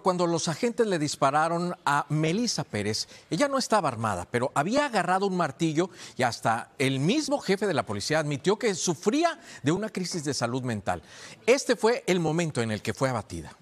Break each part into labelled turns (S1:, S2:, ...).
S1: Cuando los agentes le dispararon a Melissa Pérez, ella no estaba armada, pero había agarrado un martillo y hasta el mismo jefe de la policía admitió que sufría de una crisis de salud mental. Este fue el momento en el que fue abatida.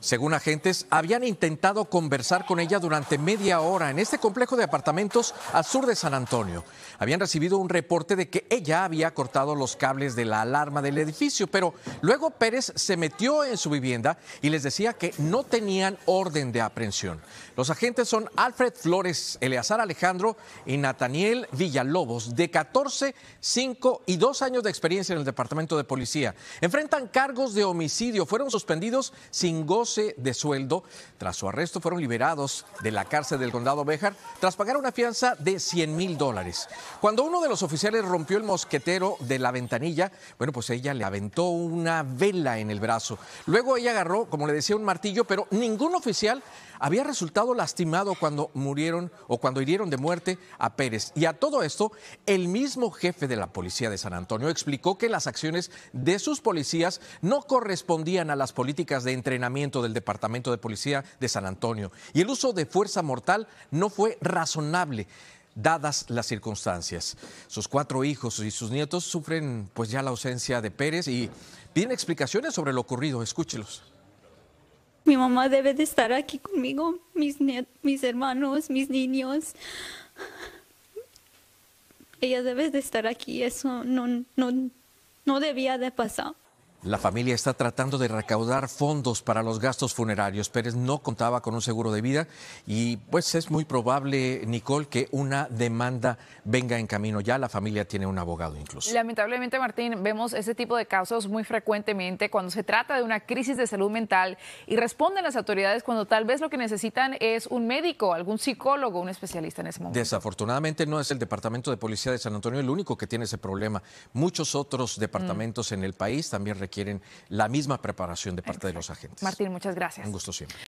S1: Según agentes, habían intentado conversar con ella durante media hora en este complejo de apartamentos al sur de San Antonio. Habían recibido un reporte de que ella había cortado los cables de la alarma del edificio, pero luego Pérez se metió en su vivienda y les decía que no tenían orden de aprehensión. Los agentes son Alfred Flores, Eleazar Alejandro y Nataniel Villalobos, de 14, 5 y 2 años de experiencia en el Departamento de Policía. Enfrentan cargos de homicidio, fueron suspendidos sin gozo de sueldo. Tras su arresto fueron liberados de la cárcel del condado Béjar tras pagar una fianza de 100 mil dólares. Cuando uno de los oficiales rompió el mosquetero de la ventanilla, bueno, pues ella le aventó una vela en el brazo. Luego ella agarró, como le decía, un martillo, pero ningún oficial había resultado lastimado cuando murieron o cuando hirieron de muerte a Pérez. Y a todo esto, el mismo jefe de la policía de San Antonio explicó que las acciones de sus policías no correspondían a las políticas de entrenamiento del Departamento de Policía de San Antonio y el uso de fuerza mortal no fue razonable dadas las circunstancias. Sus cuatro hijos y sus nietos sufren pues ya la ausencia de Pérez y piden explicaciones sobre lo ocurrido. Escúchelos.
S2: Mi mamá debe de estar aquí conmigo, mis, mis hermanos, mis niños. Ella debe de estar aquí, eso no, no, no debía de
S1: pasar. La familia está tratando de recaudar fondos para los gastos funerarios. Pérez no contaba con un seguro de vida y pues es muy probable, Nicole, que una demanda venga en camino. Ya la familia tiene un abogado incluso.
S2: Lamentablemente, Martín, vemos ese tipo de casos muy frecuentemente cuando se trata de una crisis de salud mental y responden las autoridades cuando tal vez lo que necesitan es un médico, algún psicólogo, un especialista en ese
S1: momento. Desafortunadamente no es el Departamento de Policía de San Antonio el único que tiene ese problema. Muchos otros mm. departamentos en el país también requieren requieren la misma preparación de parte de los agentes.
S2: Martín, muchas gracias. Un
S1: gusto siempre.